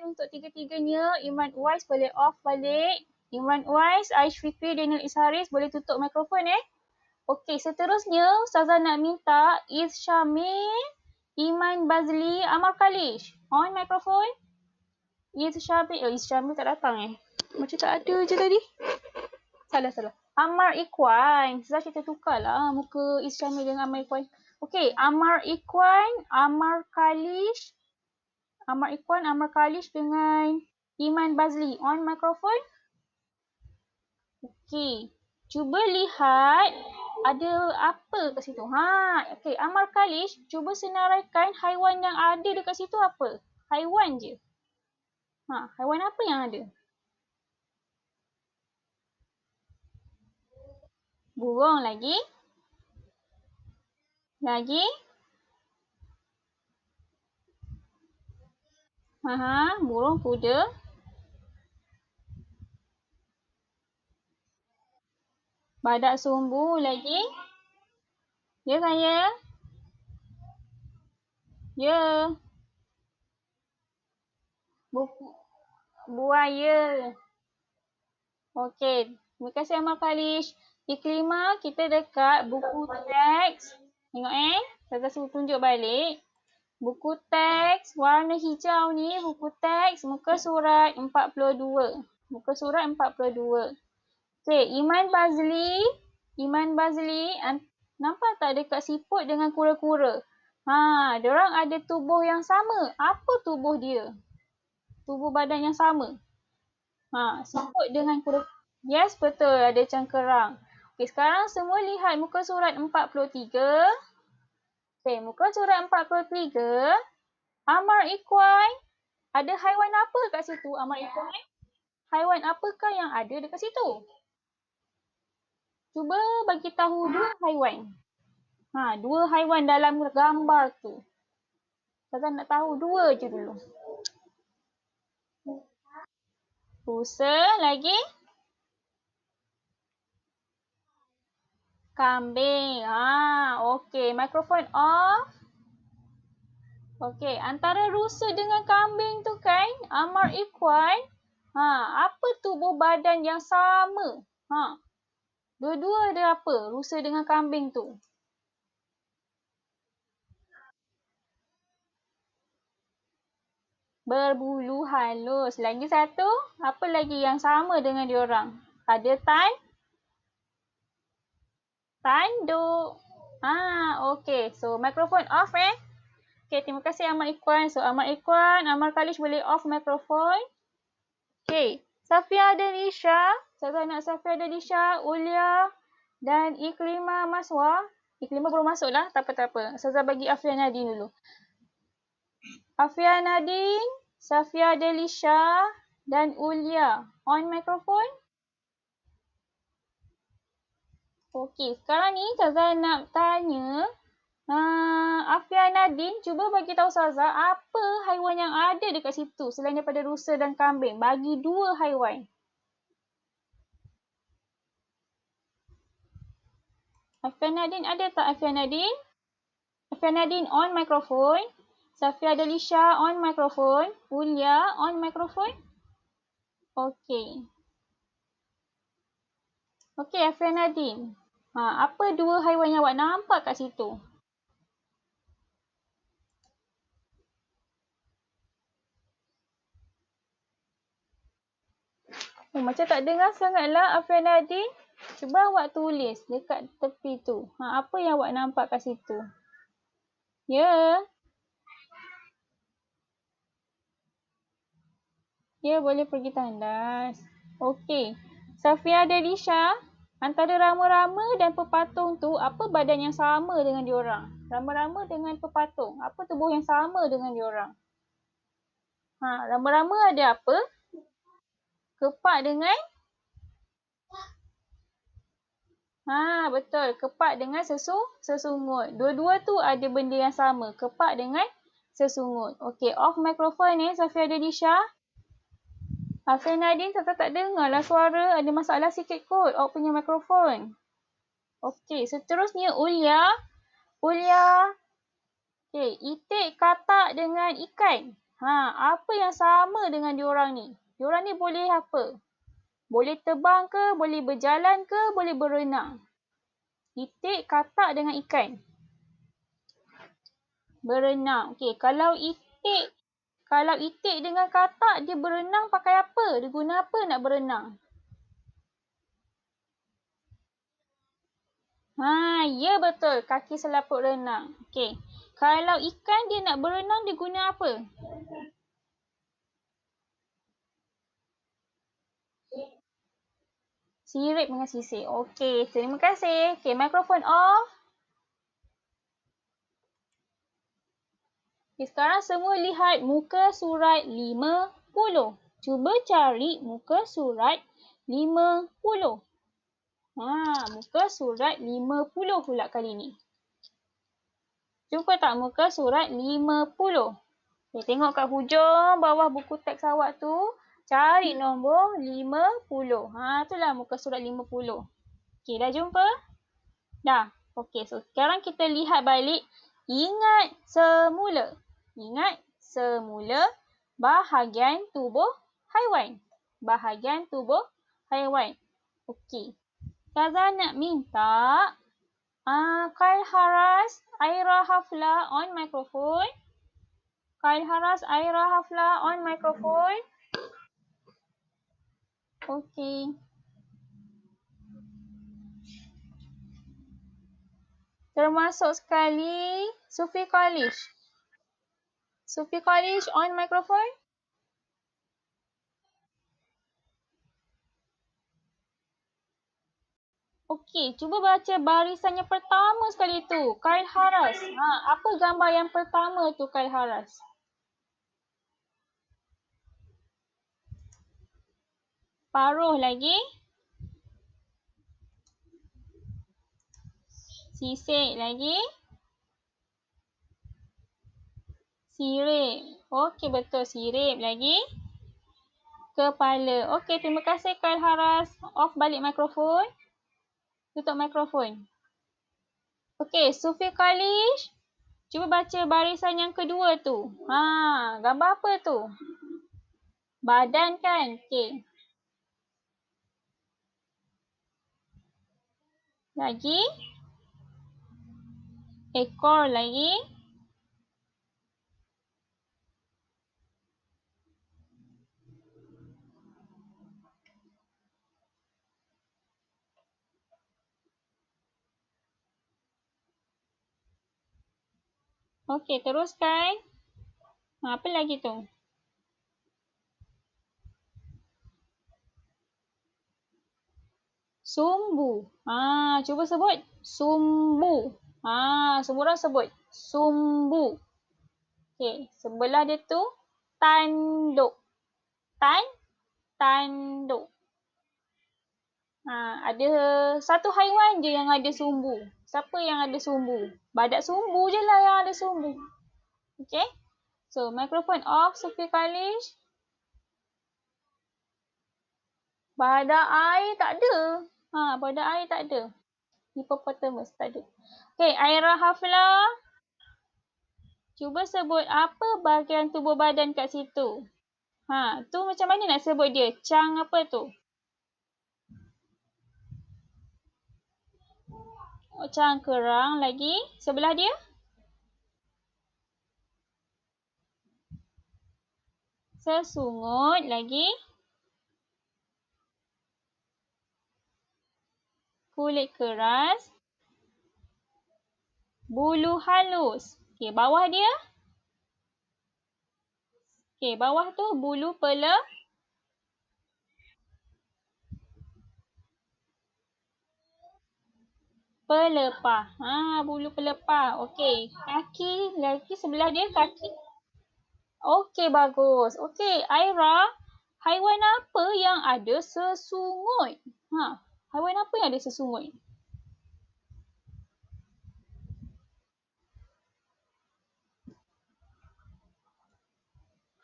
Dan untuk tiga-tiganya, Iman Uwais boleh off balik. Iman Uwais, Aish Fikri, Daniel Isharis boleh tutup mikrofon eh. Okey, seterusnya Ustazah nak minta Iz Syamil, Iman Bazli, Amar Khalish. On mikrofon. Iz Syamil, oh, Iz Syamil tak datang eh. Macam tak ada je tadi. Salah, salah. Amar Ikhwan. Ustazah kita tukarlah muka Iz Syamil dengan Amar Ikhwan. Okey, Amar Ikhwan, Amar Khalish, Amar Ikhwan, Amar Khalish dengan Iman Bazli. On microphone. Okay, Cuba lihat ada apa kat situ. Ha, okay, Amar Khalish, cuba senaraikan haiwan yang ada dekat situ apa. Haiwan je. Ha, haiwan apa yang ada? Burung lagi. Lagi. Lagi. Aha, burung kuda. Badak sumbu lagi. Ya saya. Ya. Bu buaya. Okey. Terima kasih Amal Khalish. Iklima kita dekat buku teks. Tengok eh. Saya rasa tunjuk balik. Buku teks warna hijau ni buku teks muka surat 42. Muka surat 42. Okey, Iman Bazli, Iman Bazli nampak tak dekat siput dengan kura-kura? Ha, orang ada tubuh yang sama. Apa tubuh dia? Tubuh badan yang sama. Ha, siput dengan kura. Yes, betul ada cangkerang. Okey, sekarang semua lihat muka surat 43. Okey, muka surat 43. Amar equine. Ada haiwan apa kat situ? Amar equine. Haiwan apakah yang ada dekat situ? Cuba bagi tahu dua haiwan. Ha, dua haiwan dalam gambar tu. Saya nak tahu dua je dulu. Pusa Pusa lagi. kambing. Ah, okey. Microphone off. Okey, antara rusa dengan kambing tu kan, amar equine. Ha, apa tubuh badan yang sama? Ha. Dua-dua ada apa? Rusa dengan kambing tu. Berbulu halus. Lagi satu, apa lagi yang sama dengan diorang? Ada tan? tanduk. Ah, okey. So, microphone off eh. Okey, terima kasih Amal Ikhwan. So, Amal Ikhwan, Amal Khalish boleh off microphone. Okey. Safia dan Isha. Saya nak Safia dan Isha, Ulia dan Iklima Maswa. Iklima belum masuk lah. Tak apa-apa. Saya bagi Afia Nadine dulu. Afia Nadine, Safia Delisha dan Ulia. On microphone. Okey, sekarang ni Saza nak tanya uh, Afia Nadine, cuba bagi tahu Saza apa haiwan yang ada dekat situ selain daripada rusa dan kambing. Bagi dua haiwan. Afia Nadine ada tak Afia Nadine? Afia Nadine on microphone. Safia Delisha on microphone. Ulia on microphone. Okey. Okey, Afia Nadine. Ha, apa dua haiwan yang awak nampak kat situ? Oh, macam tak dengar sangatlah Afian Nadine. Cuba awak tulis dekat tepi tu. Ha, apa yang awak nampak kat situ? Ya. Yeah. Ya, yeah, boleh pergi tandas. Okey. Safia dan Risha, antara rama-rama dan pepatung tu apa badan yang sama dengan diorang? Rama-rama dengan pepatung, apa tubuh yang sama dengan diorang? Ha, rama-rama ada apa? Kepak dengan Ha, betul. Kepak dengan sesu, sesungut. Dua-dua tu ada benda yang sama. Kepak dengan sesungut. Okey, off microphone ni eh, Safia Dedisha. Afin ah, Nadine, tak, tak, tak dengar lah suara. Ada masalah sikit kot. Awak punya mikrofon. Okey, seterusnya Ulia. Ulia. Okey, itik katak dengan ikan. Ha, apa yang sama dengan diorang ni? Diorang ni boleh apa? Boleh terbang ke? Boleh berjalan ke? Boleh berenang? Itik katak dengan ikan. Berenang. Okey, kalau itik kalau itik dengan katak, dia berenang pakai apa? Dia guna apa nak berenang? Ha, ya betul. Kaki selaput renang. Okey. Kalau ikan dia nak berenang, dia guna apa? Sirip dengan sisik. Okey. Terima kasih. Okey. Mikrofon off. Okay, sekarang semua lihat muka surat 50. Cuba cari muka surat 50. Ha, muka surat 50 pula kali ni. Jumpa tak muka surat 50? Okay, tengok kat hujung bawah buku teks awak tu. Cari nombor 50. Ha, itulah muka surat 50. Okey, dah jumpa? Dah. okay. so sekarang kita lihat balik. Ingat semula. Ingat semula bahagian tubuh haiwan. Bahagian tubuh haiwan. Okey. Kaza nak minta uh, ah, Kyle Haras Aira Hafla on microphone. Kyle Haras Aira Hafla on microphone. Okey. Termasuk sekali Sufi College. Sufi College on microphone. Okey, cuba baca barisan yang pertama sekali tu. Kail Haras. Ha, apa gambar yang pertama tu Kail Haras? Paruh lagi. Sisik lagi. sirip. Okey, betul sirip lagi. Kepala. Okey, terima kasih Kail Haras. Off balik mikrofon. Tutup mikrofon. Okey, Sufi Khalish. Cuba baca barisan yang kedua tu. Ha, gambar apa tu? Badan kan? Okey. Lagi. Ekor lagi. Lagi. Okey, teruskan. Apa lagi tu? Sumbu. Ah, cuba sebut. Sumbu. Ah, ha, semua orang sebut. Sumbu. Okey, sebelah dia tu tanduk. Tan tanduk. Ah, ada satu haiwan je yang ada sumbu. Siapa yang ada sumbu? Badak sumbu je lah yang ada sumbu. Okay. So, microphone off, Sophie Kalish. Badak air tak ada. Ha, badak air tak ada. Hippopotamus tak ada. Okay, Aira Hafla. Cuba sebut apa bahagian tubuh badan kat situ. Ha, tu macam mana nak sebut dia? Cang apa tu? kerang lagi sebelah dia. Sesungut lagi. Kulit keras. Bulu halus. Okey, bawah dia. Okey, bawah tu bulu pelepah. pelepah. Ha, bulu pelepah. Okey. Kaki lelaki sebelah dia kaki. Okey, bagus. Okey, Aira, haiwan apa yang ada sesungut? Ha, haiwan apa yang ada sesungut?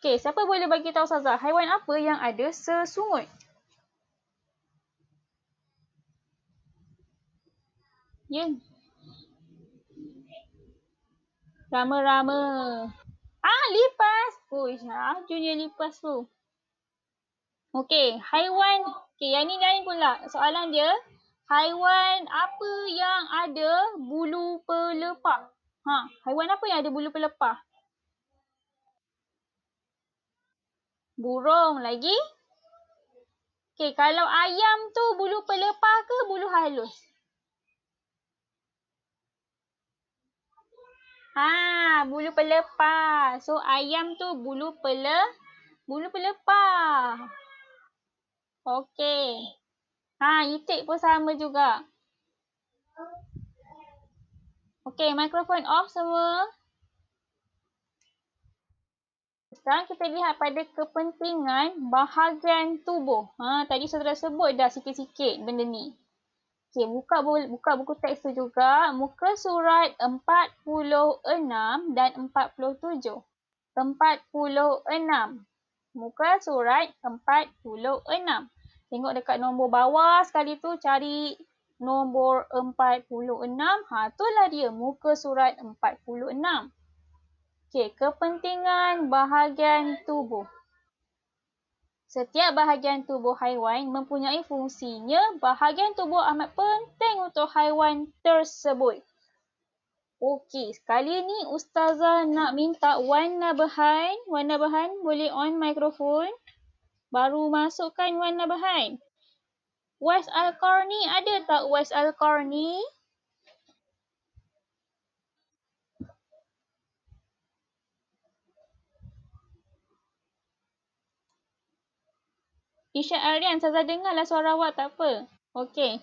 Okey, siapa boleh bagi tahu Saza? Haiwan apa yang ada sesungut? Yun. Ya. Rama-rama. Ah, lipas. Oh, Isyah. Junior lipas tu. Okay, haiwan. Okay, yang ni lain pula. Soalan dia. Haiwan apa yang ada bulu pelepah? Ha, haiwan apa yang ada bulu pelepah? Burung lagi. Okay, kalau ayam tu bulu pelepah ke bulu halus? Ha, bulu pelepah. So ayam tu bulu pele bulu pelepah. Okey. Ha, itik pun sama juga. Okey, mikrofon off semua. Sekarang kita lihat pada kepentingan bahagian tubuh. Ha, tadi saudara sebut dah sikit-sikit benda ni. Okey, buka buka buku teks tu juga. Muka surat 46 dan 47. 46. Muka surat 46. Tengok dekat nombor bawah sekali tu cari nombor 46. Ha, lah dia muka surat 46. Okey, kepentingan bahagian tubuh. Setiap bahagian tubuh haiwan mempunyai fungsinya, bahagian tubuh amat penting untuk haiwan tersebut. Okey, sekali ni Ustazah nak minta Wan Nabahan. Wan Nabahan boleh on mikrofon. Baru masukkan Wan Nabahan. West Al-Qarni ada tak West Al-Qarni? Isyad Aryan, Saza dengarlah suara awak tak apa. Okey.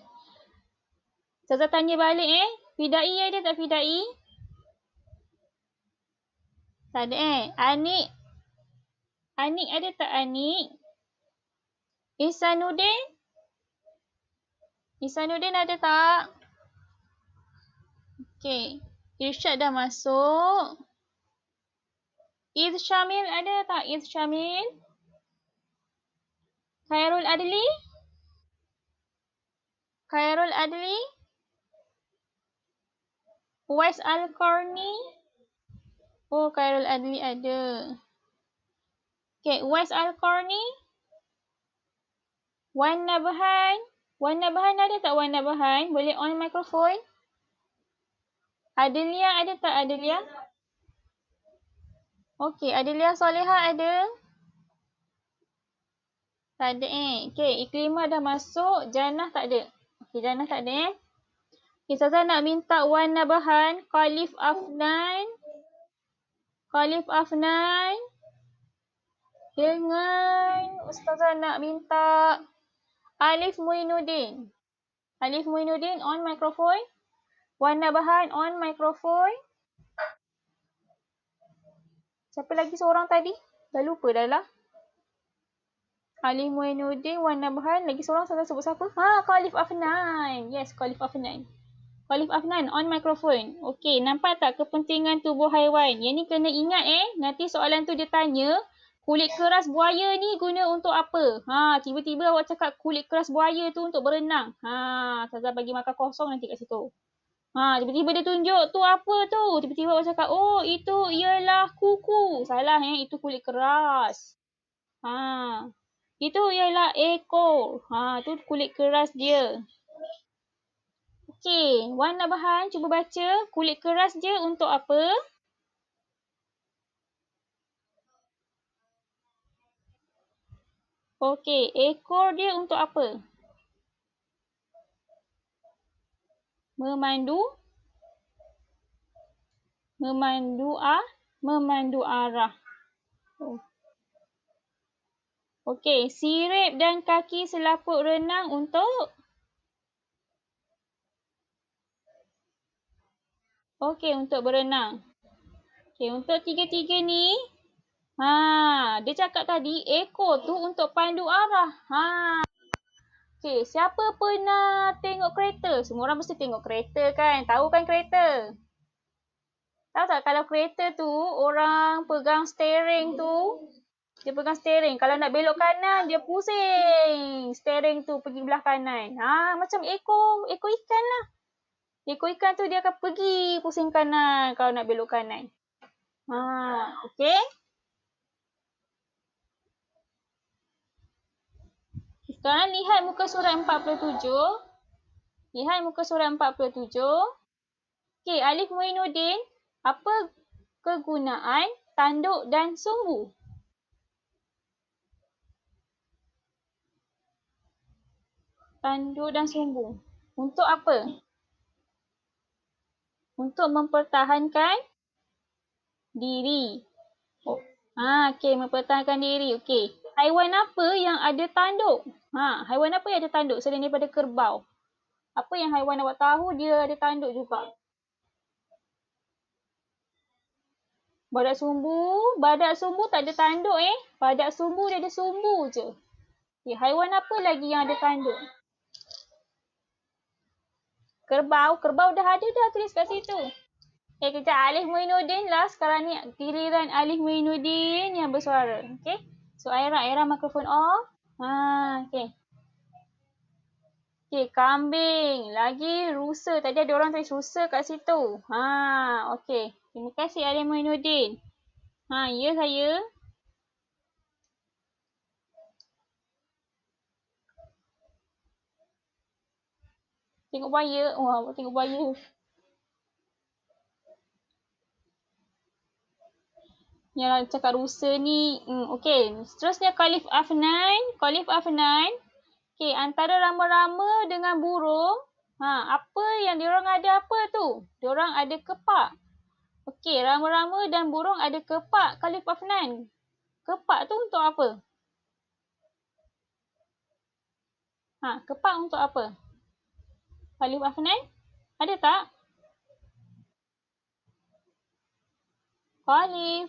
Saza tanya balik eh. Fidai eh dia tak Fidai? Tak ada eh. Anik. Anik ada tak Anik? Isanuddin? Isanuddin ada tak? Okey. Irsyad dah masuk. Iz Syamil ada tak Iz Syamil? Iz Khairul Adli? Khairul Adli? Wes Al-Korni? Oh, Khairul Adli ada. Okay, Wes Al-Korni? Wan Nabahan? Wan Nabahan ada tak Wan Nabahan? Boleh on microphone? Adelia ada tak Adelia? Okay, Adelia Soleha ada? Tak ada eh. Okey, iklima dah masuk, jannah tak ada. Okey, jannah tak ada eh. Okey, Sasa nak minta Wan Nabahan, Khalif Afnan. Khalif Afnan. Dengan Ustazah nak minta Alif Muinuddin. Alif Muinuddin on microphone. warna bahan on microphone. Siapa lagi seorang tadi? Dah lupa dah lah. Alif Muinuddin Wan Nabhan lagi seorang saya sebut siapa? Ha Khalif Afnan. Yes Khalif Afnan. Khalif Afnan on microphone. Okey, nampak tak kepentingan tubuh haiwan? Yang ni kena ingat eh. Nanti soalan tu dia tanya kulit keras buaya ni guna untuk apa? Ha, tiba-tiba awak cakap kulit keras buaya tu untuk berenang. Ha, Saza bagi makan kosong nanti kat situ. Ha, tiba-tiba dia tunjuk tu apa tu? Tiba-tiba awak cakap, oh itu ialah kuku. Salah eh, itu kulit keras. Ha, itu ialah ekor. Ha, tu kulit keras dia. Okey, warna bahan cuba baca kulit keras dia untuk apa? Okey, ekor dia untuk apa? Memandu. Memandu ah, memandu arah. Okey. Okey, sirip dan kaki selaput renang untuk? Okey, untuk berenang. Okey, untuk tiga-tiga ni. Ha, dia cakap tadi ekor tu untuk pandu arah. Ha. Okey, siapa pernah tengok kereta? Semua orang mesti tengok kereta kan? Tahu kan kereta? Tahu tak kalau kereta tu orang pegang steering tu, dia pegang steering. Kalau nak belok kanan, dia pusing. Steering tu pergi belah kanan. Ha, macam ekor, ekor ikan lah. Ekor ikan tu dia akan pergi pusing kanan kalau nak belok kanan. Ha, okay. Sekarang lihat muka surat 47. Lihat muka surat 47. Okay, Alif Muinuddin, apa kegunaan tanduk dan sumbu? tandu dan sumbu. Untuk apa? Untuk mempertahankan diri. Oh. Ha, okey, mempertahankan diri. Okey. Haiwan apa yang ada tanduk? Ha, haiwan apa yang ada tanduk selain daripada kerbau? Apa yang haiwan awak tahu dia ada tanduk juga? Badak sumbu, badak sumbu tak ada tanduk eh. Badak sumbu dia ada sumbu je. Okay, haiwan apa lagi yang ada tanduk? Kerbau. Kerbau dah ada dah tulis kat situ. Okay, kita Alif Muinuddin lah. Sekarang ni giliran Alif Muinuddin yang bersuara. okey So, Aira, Aira mikrofon off. Ha, okey okey kambing. Lagi rusa. Tadi ada orang tulis rusa kat situ. Ha, okay. Terima kasih Alif Muinuddin. Ha, ya saya. Tengok buaya. Oh, Wah, tengok buaya. Yang nak cakap rusa ni. Hmm, okay. Seterusnya, Kalif F9. Khalif F9. Okay, antara rama-rama dengan burung. Ha, apa yang diorang ada apa tu? Diorang ada kepak. Okay, rama-rama dan burung ada kepak Kalif F9. Kepak tu untuk apa? Ha, kepak untuk apa? Khalid Afnan? Ada tak? Khalif.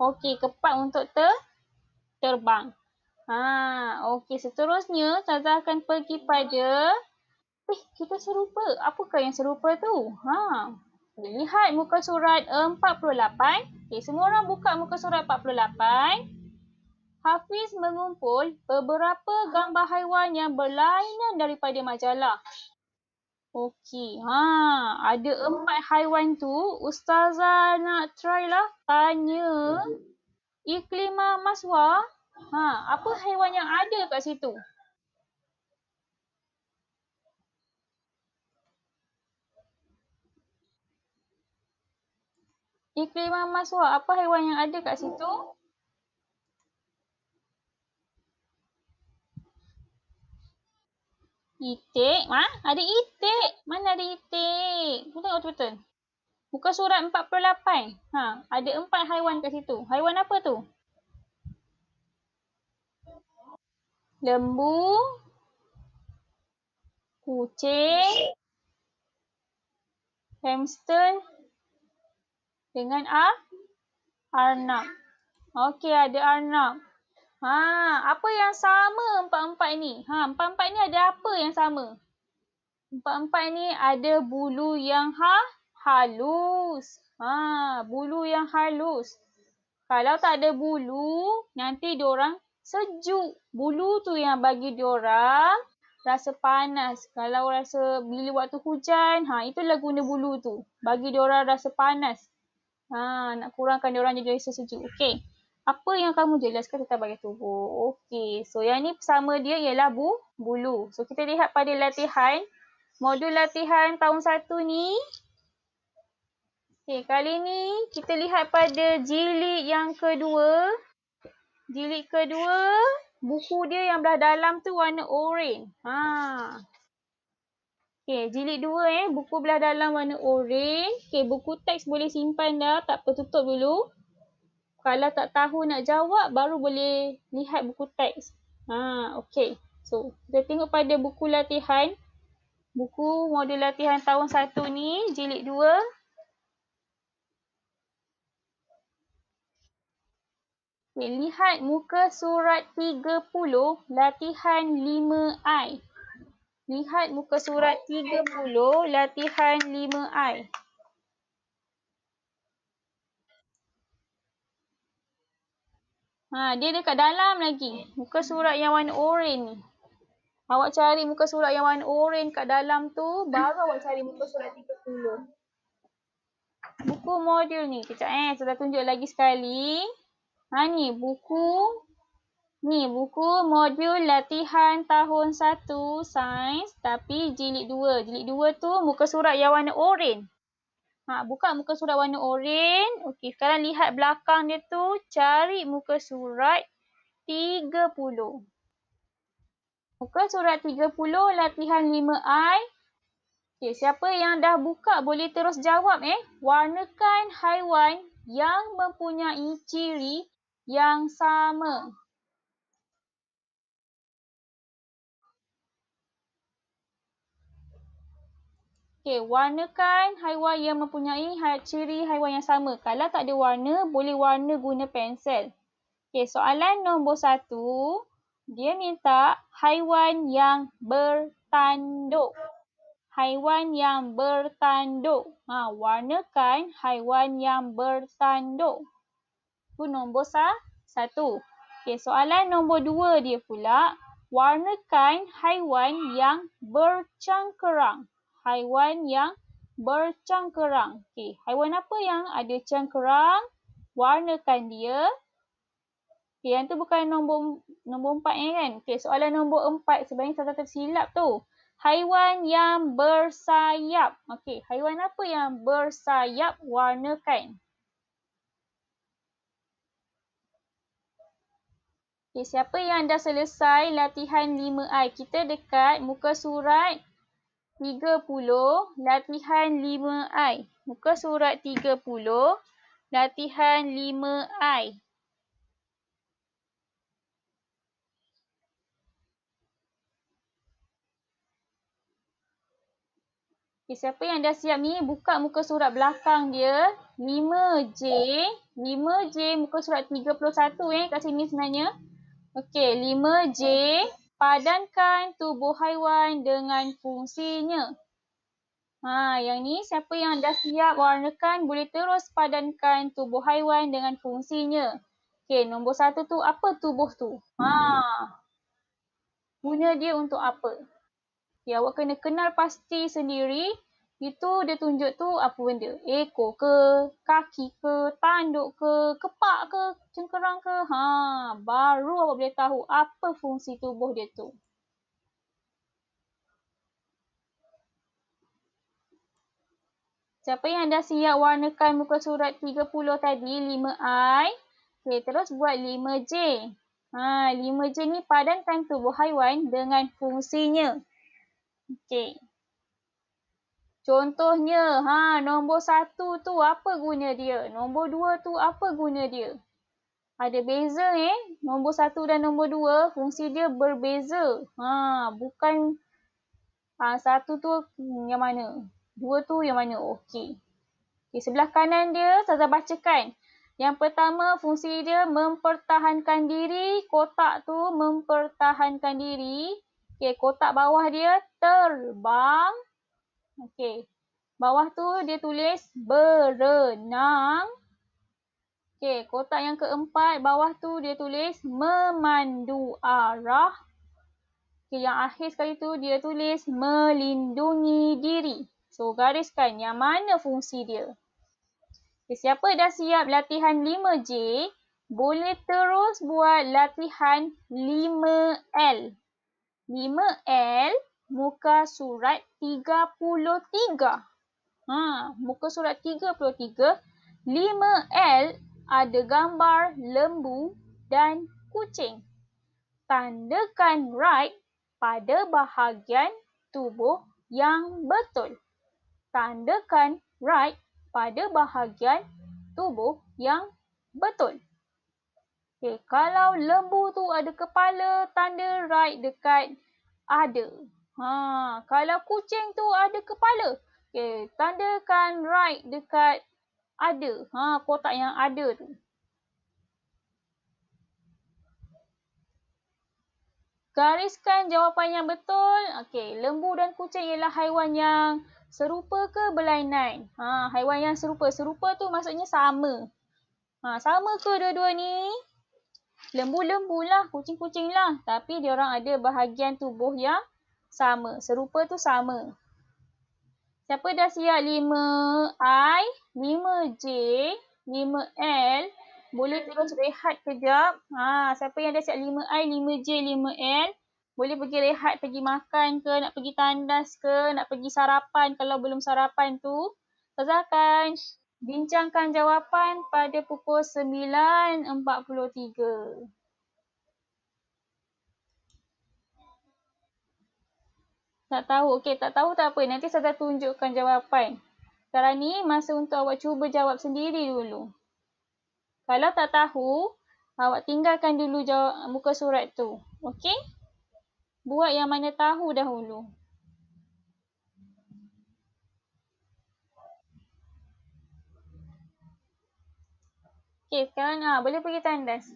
Okey, kepat untuk ter terbang. Ha, okey, seterusnya saya akan pergi pada Eh, kita serupa. Apakah yang serupa tu? Ha. Lihat muka surat 48. Eh, okey, semua orang buka muka surat 48. Hafiz mengumpul beberapa gambar haiwan yang berlainan daripada majalah. Okey, ha, ada empat haiwan tu. Ustazah nak try lah tanya Iklima Maswa. Ha, apa haiwan yang ada kat situ? Iklima Maswa, apa haiwan yang ada kat situ? Hmm. Itik. Ha? Ada itik. Mana ada itik? Kita tengok betul-betul. Muka surat 48. Ha, ada empat haiwan kat situ. Haiwan apa tu? Lembu. Kucing. Hamster. Dengan A. Arnab. Okey, ada arnab. Ha, apa yang sama empat-empat ni? Ha, empat-empat ni ada apa yang sama? Empat-empat ni ada bulu yang ha halus. Ha, bulu yang halus. Kalau tak ada bulu, nanti orang sejuk. Bulu tu yang bagi orang rasa panas. Kalau rasa bila waktu hujan, ha itulah guna bulu tu. Bagi orang rasa panas. Ha, nak kurangkan orang jadi rasa sejuk. Okey apa yang kamu jelaskan tentang bahagian tubuh. Okey, so yang ni sama dia ialah bu, bulu. So kita lihat pada latihan, modul latihan tahun satu ni. Okey, kali ni kita lihat pada jilid yang kedua. Jilid kedua, buku dia yang belah dalam tu warna orange. Ha. Okey, jilid dua eh, buku belah dalam warna orange. Okey, buku teks boleh simpan dah, tak apa tutup dulu. Kalau tak tahu nak jawab, baru boleh lihat buku teks. Ha, okay. So, kita tengok pada buku latihan. Buku modul latihan tahun 1 ni, jilid 2. Okay, lihat muka surat 30, latihan 5I. Lihat muka surat 30, latihan 5I. Ha, dia dekat dalam lagi. Muka surat yang warna oren ni. Awak cari muka surat yang warna oren kat dalam tu, baru awak cari muka surat 30. Buku modul ni. kita eh, saya tunjuk lagi sekali. Ha ni, buku. Ni, buku modul latihan tahun 1 sains tapi jilid 2. Jilid 2 tu muka surat yang warna oren. Ha, bukan muka surat warna oren. Okey, sekarang lihat belakang dia tu. Cari muka surat 30. Muka surat 30, latihan 5I. Okey, siapa yang dah buka boleh terus jawab eh. Warnakan haiwan yang mempunyai ciri yang sama. Okey, warnakan haiwan yang mempunyai ciri haiwan yang sama. Kalau tak ada warna, boleh warna guna pensel. Okey, soalan nombor satu. Dia minta haiwan yang bertanduk. Haiwan yang bertanduk. Ha, warnakan haiwan yang bertanduk. Itu nombor satu. Okey, soalan nombor dua dia pula. Warnakan haiwan yang bercangkerang haiwan yang bercangkerang. Okey, haiwan apa yang ada cangkerang? Warnakan dia. Okey, yang tu bukan nombor nombor 4 ya kan? Okey, soalan nombor 4 sebenarnya saya tersilap tu. Haiwan yang bersayap. Okey, haiwan apa yang bersayap? Warnakan. Okay, siapa yang dah selesai latihan 5i? Kita dekat muka surat 30 latihan 5i. Muka surat 30 latihan 5i. Okay, siapa yang dah siap ni buka muka surat belakang dia 5J 5J muka surat 31 eh kat sini sebenarnya okey 5J padankan tubuh haiwan dengan fungsinya. Ha, yang ni siapa yang dah siap warnakan boleh terus padankan tubuh haiwan dengan fungsinya. Okey, nombor satu tu apa tubuh tu? Ha. Guna dia untuk apa? Ya, awak kena kenal pasti sendiri itu dia tunjuk tu apa benda ekor ke kaki ke tanduk ke kepak ke cengkerang ke ha baru awak boleh tahu apa fungsi tubuh dia tu Siapa yang dah siap warnakan muka surat 30 tadi 5i okay terus buat 5j ha 5j ni padankan tubuh haiwan dengan fungsinya Okay. Contohnya, ha, nombor satu tu apa guna dia? Nombor dua tu apa guna dia? Ada beza eh. Nombor satu dan nombor dua, fungsi dia berbeza. Ha, bukan ha, satu tu yang mana? Dua tu yang mana? Okey. Okay, sebelah kanan dia, saya bacakan. Yang pertama, fungsi dia mempertahankan diri. Kotak tu mempertahankan diri. Okey, kotak bawah dia terbang. Okey. Bawah tu dia tulis berenang. Okey, kotak yang keempat bawah tu dia tulis memandu arah. Okey, yang akhir sekali tu dia tulis melindungi diri. So, gariskan yang mana fungsi dia. Okey, siapa dah siap latihan 5J, boleh terus buat latihan 5L. 5L, muka surat 5. 33. Ha, muka surat 33, 5L ada gambar lembu dan kucing. Tandakan right pada bahagian tubuh yang betul. Tandakan right pada bahagian tubuh yang betul. Okay, kalau lembu tu ada kepala, tanda right dekat ada. Ha, kalau kucing tu ada kepala, Okey, tandakan right dekat ada. Ha, kotak yang ada tu. Gariskan jawapan yang betul. Okey, lembu dan kucing ialah haiwan yang serupa ke berlainan? Ha, haiwan yang serupa. Serupa tu maksudnya sama. Ha, sama ke dua-dua ni? Lembu-lembulah, kucing-kucinglah. Tapi dia orang ada bahagian tubuh yang sama. Serupa tu sama. Siapa dah siap 5I, 5J, 5L? Boleh terus rehat kejap. Ha, siapa yang dah siap 5I, 5J, 5L? Boleh pergi rehat, pergi makan ke, nak pergi tandas ke, nak pergi sarapan kalau belum sarapan tu. Kezahkan, bincangkan jawapan pada pukul 9.43. Tak tahu. Okey, tak tahu tak apa. Nanti saya dah tunjukkan jawapan. Sekarang ni masa untuk awak cuba jawab sendiri dulu. Kalau tak tahu, awak tinggalkan dulu jawab, muka surat tu. Okey? Buat yang mana tahu dahulu. Okey, sekarang ah, boleh pergi tandas.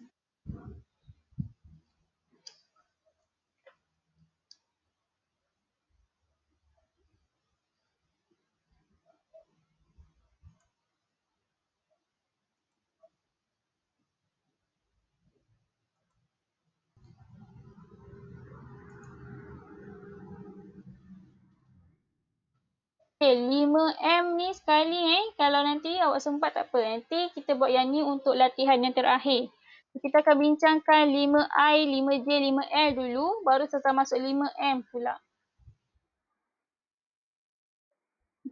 5M ni sekali eh. Kalau nanti awak sempat tak apa. Nanti kita buat yang ni untuk latihan yang terakhir. Kita akan bincangkan 5I, 5J, 5L dulu. Baru setelah masuk 5M pula.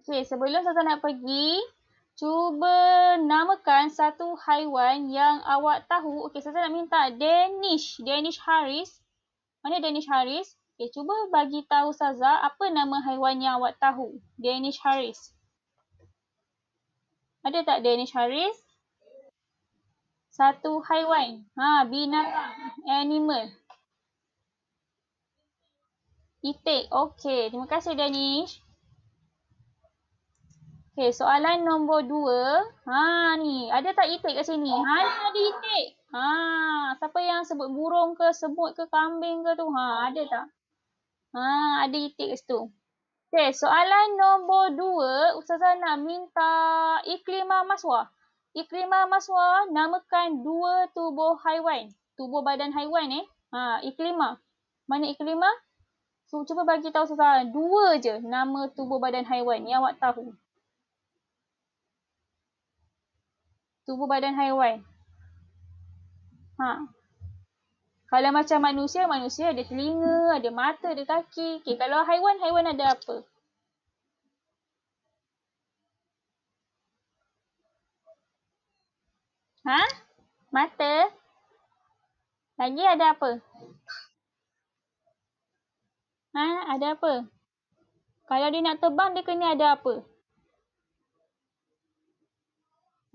Okey, sebelum saya nak pergi, cuba namakan satu haiwan yang awak tahu. Okey, saya nak minta Danish, Danish Harris. Mana Danish Harris? Okay, cuba bagi tahu Saza apa nama haiwan yang awak tahu. Danish Harris. Ada tak Danish Harris? Satu haiwan. Ha, binatang. Animal. Itik. Okey. Terima kasih Danish. Okey, soalan nombor dua. Ha, ni. Ada tak itik kat sini? Ha, ada itik. Ha, siapa yang sebut burung ke, sebut ke, kambing ke tu? Ha, ada tak? Ha, ada itik kat situ. Okay, soalan nombor dua, Ustazah nak minta iklima maswa. Iklima maswa, namakan dua tubuh haiwan. Tubuh badan haiwan eh. Ha, iklima. Mana iklima? So, cuba bagi tahu Ustazah. Dua je nama tubuh badan haiwan yang awak tahu. Tubuh badan haiwan. Ha, kalau macam manusia, manusia ada telinga, ada mata, ada kaki. Okay, kalau haiwan, haiwan ada apa? Ha? Mata? Lagi ada apa? Ha? Ada apa? Kalau dia nak terbang, dia kena ada apa?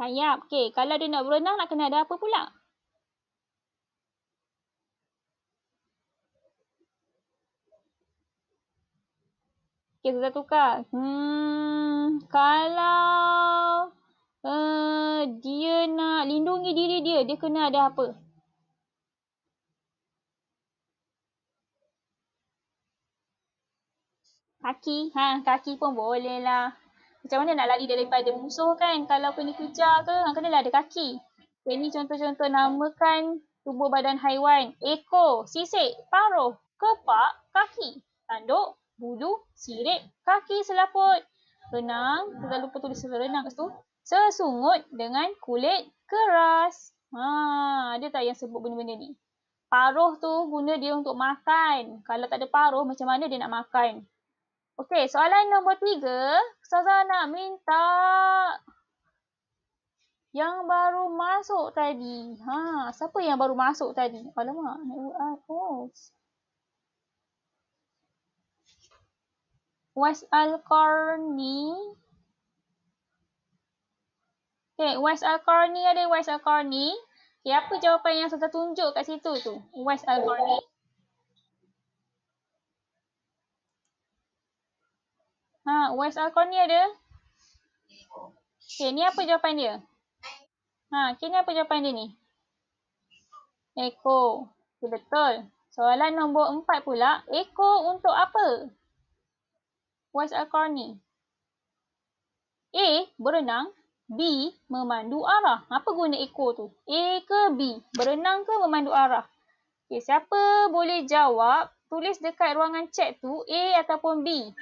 Sayap. Okay. Kalau dia nak berenang, nak kena ada apa pula? Kita Zaza tukar. Hmm, kalau uh, dia nak lindungi diri dia, dia kena ada apa? Kaki. Ha, kaki pun boleh lah. Macam mana nak lari daripada musuh kan? Kalau kena kejar ke, ha, kena lah ada kaki. Okay, ni contoh-contoh namakan tubuh badan haiwan. Ekor, sisik, paruh, kepak, kaki, tanduk, bulu, sirip, kaki selaput. Renang, jangan lupa tulis renang kat situ. Sesungut dengan kulit keras. Ha, ada tak yang sebut benda-benda ni? Paruh tu guna dia untuk makan. Kalau tak ada paruh, macam mana dia nak makan? Okey, soalan nombor tiga. Saza nak minta yang baru masuk tadi. Ha, siapa yang baru masuk tadi? Alamak. Oh, Was al Qarni. Okay, Was al Qarni ada Was al Qarni. Okay, apa jawapan yang saya tunjuk kat situ tu? Was al Qarni. Ha, Was al Qarni ada? Okay, ni apa jawapan dia? Ha, okay, ni apa jawapan dia ni? Eko. Okay, betul. Soalan nombor empat pula. Eko untuk apa? was al-qarni. A berenang, B memandu arah. Apa guna ekor tu? A ke B? Berenang ke memandu arah? Okey, siapa boleh jawab, tulis dekat ruangan chat tu A ataupun B.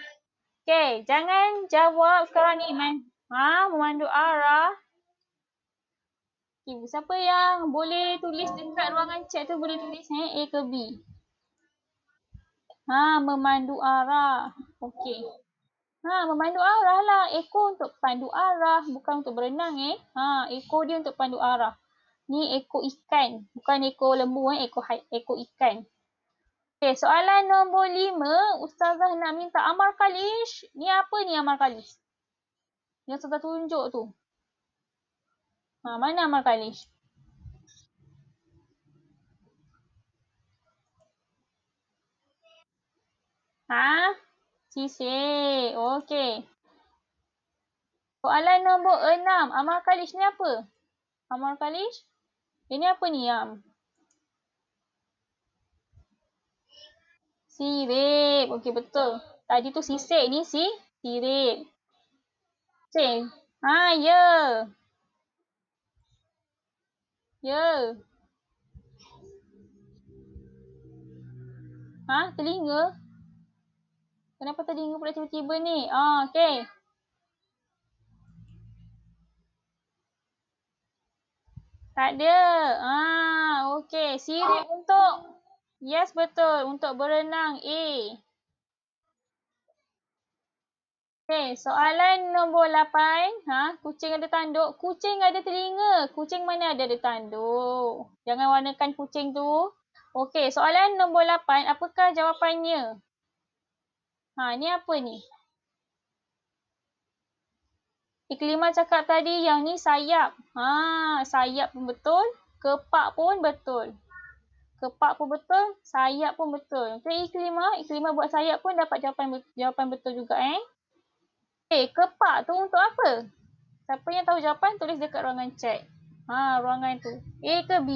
Okay, jangan jawab sekarang ni man. Ha, memandu arah. Okey, siapa yang boleh tulis dekat ruangan chat tu boleh tulis eh A ke B. Ha, memandu arah. Okey. Ha, memandu arah lah. Ekor untuk pandu arah. Bukan untuk berenang eh. Ha, ekor dia untuk pandu arah. Ni ekor ikan. Bukan ekor lembu eh. Ekor, ekor ikan. Okey, soalan nombor lima. Ustazah nak minta Amar Kalish. Ni apa ni Amar Kalish? Yang Ustazah tunjuk tu. Ha, mana Amar Kalish? Ha? Sisik. Okey. Soalan nombor enam. Amal kalish ni apa? Amal kalish? Ini apa ni? Am? Sirip. Okey betul. Tadi tu sisik ni si sirip. Cik. Ha ya. Ya. Ha telinga? Kenapa tadi ingat pula tiba-tiba ni? Ah, okay. Tak ada. Ah, okay. Sirip ah. untuk. Yes, betul. Untuk berenang. A. Okay, soalan nombor lapan. Ha, kucing ada tanduk. Kucing ada telinga. Kucing mana ada ada tanduk. Jangan warnakan kucing tu. Okey, soalan nombor lapan. Apakah jawapannya? Ha, ni apa ni? Iklima cakap tadi yang ni sayap. Ha, sayap pun betul. Kepak pun betul. Kepak pun betul. Sayap pun betul. Okey, iklima. Iklima buat sayap pun dapat jawapan jawapan betul juga eh. Okey, eh, kepak tu untuk apa? Siapa yang tahu jawapan tulis dekat ruangan chat. Ha, ruangan tu. A ke B?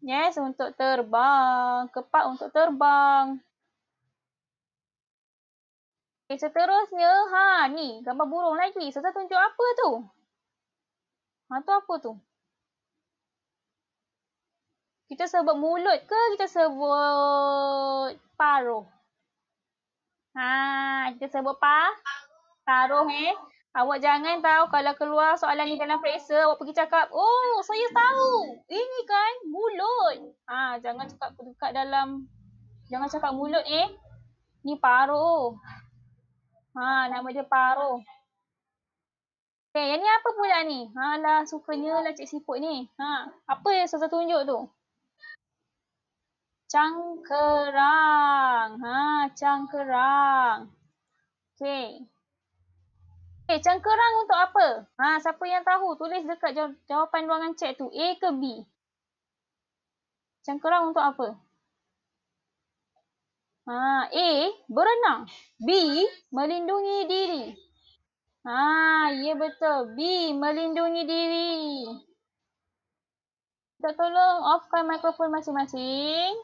Yes, untuk terbang. Kepak untuk terbang. Eh, seterusnya, ha ni, gambar burung lagi. Saya tunjuk apa tu? Ha tu apa tu? Kita sebut mulut ke kita sebut paruh? Ha, kita sebut pa? Paruh eh. Awak jangan tahu kalau keluar soalan ni dalam periksa, awak pergi cakap, "Oh, saya tahu. Ini kan mulut." Ha, jangan cakap dekat dalam jangan cakap mulut eh. Ni paruh. Ha, nama dia paruh. Okay, yang ni apa pula ni? Ha, lah, sukanya lah cik siput ni. Ha, apa yang saya tunjuk tu? Cangkerang. Ha, cangkerang. Okay. Okay, cangkerang untuk apa? Ha, siapa yang tahu tulis dekat jawapan ruangan cik tu. A ke B? Cangkerang untuk apa? Ha, A, berenang. B, melindungi diri. Ha, ya betul. B, melindungi diri. Kita tolong offkan mikrofon masing-masing.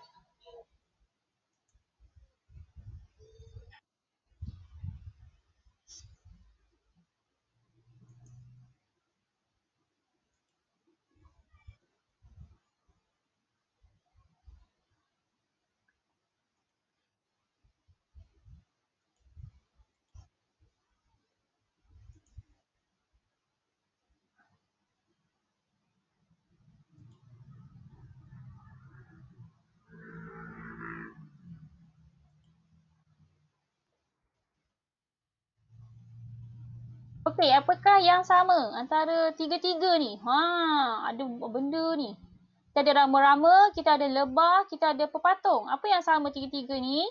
Okey, apakah yang sama antara tiga-tiga ni? Ha, ada benda ni. Kita ada rama-rama, kita ada lebah, kita ada pepatung. Apa yang sama tiga-tiga ni?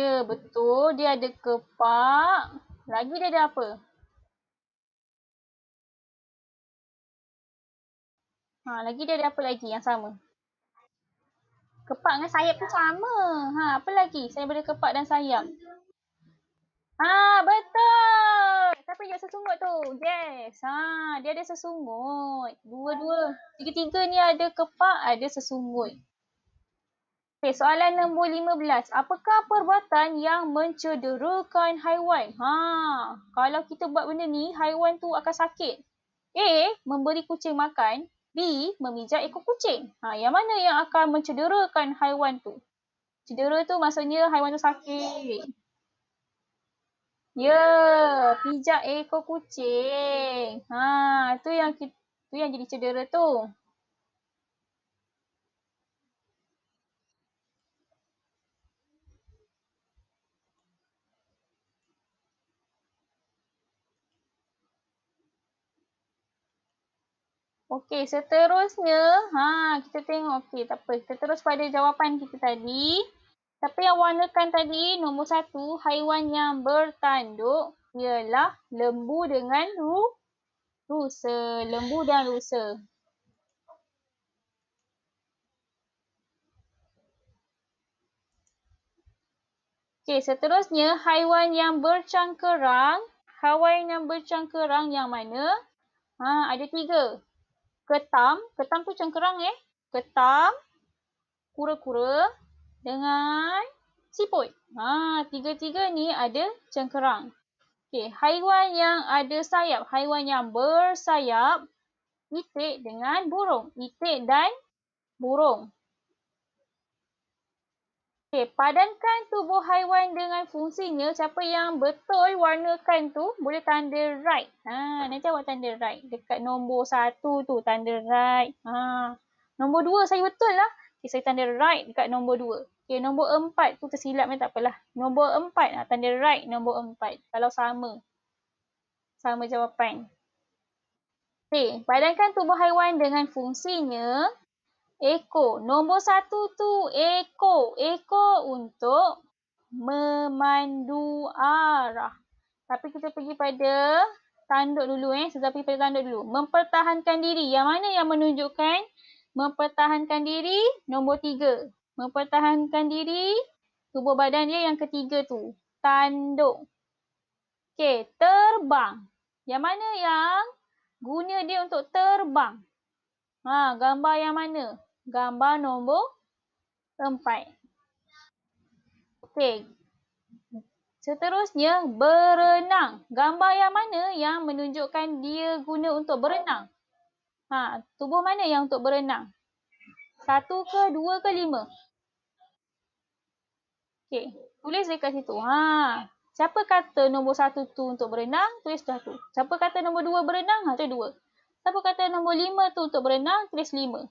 Ya, betul. Dia ada kepak. Lagi dia ada apa? Ha, lagi dia ada apa lagi yang sama? Kepak dengan sayap tu sama. Ha, apa lagi? Saya boleh kepak dan sayap. Ha, betul. Tapi dia sesungut tu. Yes. Ha, dia ada sesungut. Dua-dua. Tiga-tiga ni ada kepak, ada sesungut. Okay, soalan nombor lima belas. Apakah perbuatan yang mencederakan haiwan? Ha, kalau kita buat benda ni, haiwan tu akan sakit. A. Memberi kucing makan. B. Memijak ekor kucing. Ha, yang mana yang akan mencederakan haiwan tu? Cedera tu maksudnya haiwan tu sakit. Ya, yeah, pijak ekor kucing. Ha, tu yang tu yang jadi cedera tu. Okey, seterusnya, ha, kita tengok. Okey, tak apa. Kita terus pada jawapan kita tadi. Tapi yang warnakan tadi, nombor satu, haiwan yang bertanduk ialah lembu dengan ru, rusa. Lembu dan rusa. Okey, seterusnya, haiwan yang bercangkerang. Haiwan yang bercangkerang yang mana? Ha, ada tiga ketam. Ketam tu cengkerang eh. Ketam, kura-kura dengan siput. Ha, tiga-tiga ni ada cengkerang. Okey, haiwan yang ada sayap, haiwan yang bersayap, itik dengan burung. Itik dan burung. Okay, padankan tubuh haiwan dengan fungsinya. Siapa yang betul warnakan tu boleh tanda right. Ha, nanti awak tanda right. Dekat nombor satu tu tanda right. Ha, nombor dua saya betul lah. Okay, saya tanda right dekat nombor dua. Okay, nombor empat tu tersilap ni tak apalah. Nombor empat lah. Tanda right nombor empat. Kalau sama. Sama jawapan. Okay, padankan tubuh haiwan dengan fungsinya. Eko. Nombor satu tu Eko. Eko untuk memandu arah. Tapi kita pergi pada tanduk dulu eh. Saya pergi pada tanduk dulu. Mempertahankan diri. Yang mana yang menunjukkan mempertahankan diri? Nombor tiga. Mempertahankan diri tubuh badan dia yang ketiga tu. Tanduk. Okey. Terbang. Yang mana yang guna dia untuk terbang? Ha, gambar yang mana? Gambar nombor empat. Okey. Seterusnya, berenang. Gambar yang mana yang menunjukkan dia guna untuk berenang? Ha, tubuh mana yang untuk berenang? Satu ke dua ke lima? Okey, tulis dekat situ. Ha. Siapa kata nombor satu tu untuk berenang? Tulis satu. Siapa kata nombor dua berenang? Ha, tu dua. Siapa kata nombor lima tu untuk berenang, tulis lima.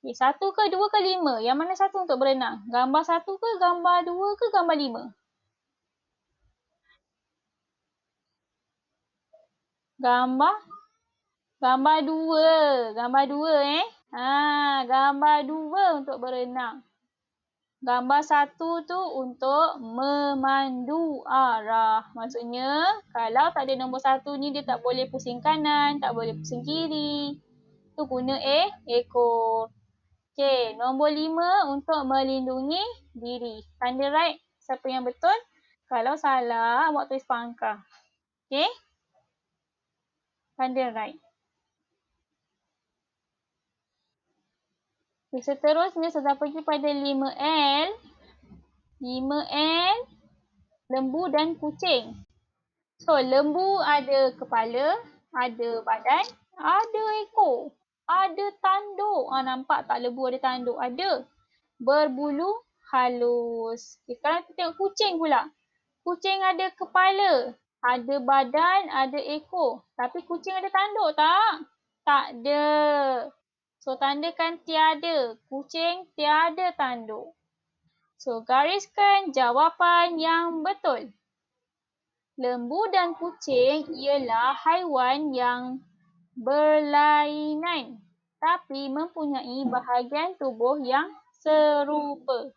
Okay, satu, ke 2 ke lima. Yang mana satu untuk berenang? Gambar satu ke gambar dua ke gambar lima? Gambar gambar dua, Gambar dua eh. Ha, gambar dua untuk berenang. Gambar satu tu untuk memandu arah. Maksudnya, kalau tak ada nombor satu ni, dia tak boleh pusing kanan, tak boleh pusing kiri. Tu guna eh, ekor. Okey, nombor lima untuk melindungi diri. Tanda right, siapa yang betul? Kalau salah, awak tulis pangkah. Okey? Tanda right. Okay, seterusnya saya dapat pada 5L. 5L, lembu dan kucing. So, lembu ada kepala, ada badan, ada ekor, ada tanduk. Ha, nampak tak lembu ada tanduk? Ada. Berbulu halus. Okay, sekarang kita tengok kucing pula. Kucing ada kepala, ada badan, ada ekor. Tapi kucing ada tanduk tak? Tak ada. So, tandakan tiada. Kucing tiada tanduk. So, gariskan jawapan yang betul. Lembu dan kucing ialah haiwan yang berlainan tapi mempunyai bahagian tubuh yang serupa.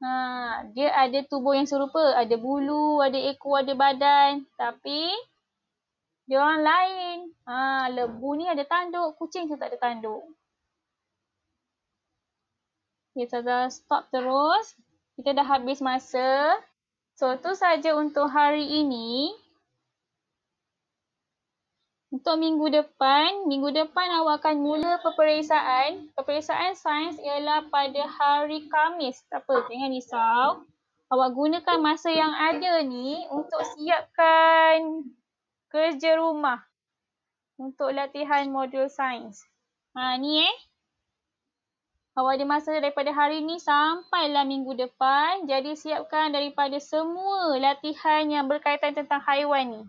Ha, dia ada tubuh yang serupa. Ada bulu, ada ekor, ada badan. Tapi dia orang lain. Ha, lebu ni ada tanduk, kucing tu tak ada tanduk. Kita dah stop terus. Kita dah habis masa. So, tu saja untuk hari ini. Untuk minggu depan, minggu depan awak akan mula peperiksaan. Peperiksaan sains ialah pada hari Kamis. Tak apa, jangan risau. Awak gunakan masa yang ada ni untuk siapkan kerja rumah untuk latihan modul sains. Ha ni eh. Awak ada masa daripada hari ni sampailah minggu depan. Jadi siapkan daripada semua latihan yang berkaitan tentang haiwan ni.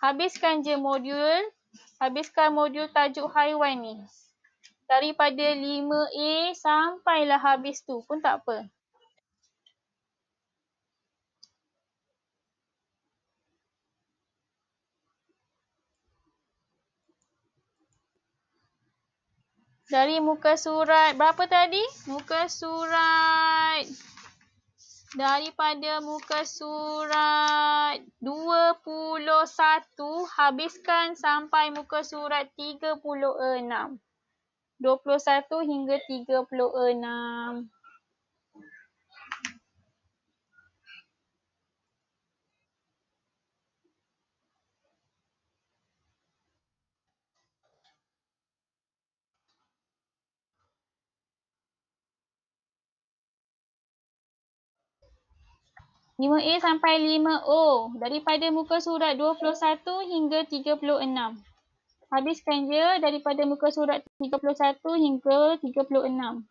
Habiskan je modul. Habiskan modul tajuk haiwan ni. Daripada 5A sampailah habis tu pun tak apa. dari muka surat berapa tadi? Muka surat daripada muka surat 21 habiskan sampai muka surat 36. 21 hingga 36. 5A sampai 5O daripada muka surat 21 hingga 36. Habiskan dia daripada muka surat 31 hingga 36.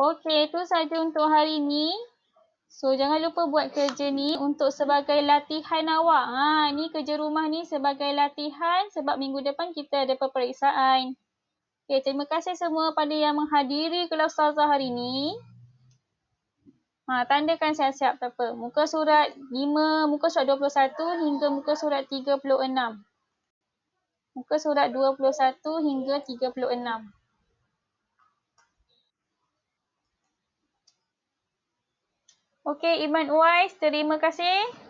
Okey, itu saja untuk hari ini. So jangan lupa buat kerja ni untuk sebagai latihan awak. Ha ni kerja rumah ni sebagai latihan sebab minggu depan kita ada peperiksaan. Okey, terima kasih semua pada yang menghadiri kelas Ustazah hari ni. Ha tandakan siap-siap tak apa. Muka surat 5, muka surat 21 hingga muka surat 36. Muka surat 21 hingga 36. Okey, Iman Uwais, terima kasih.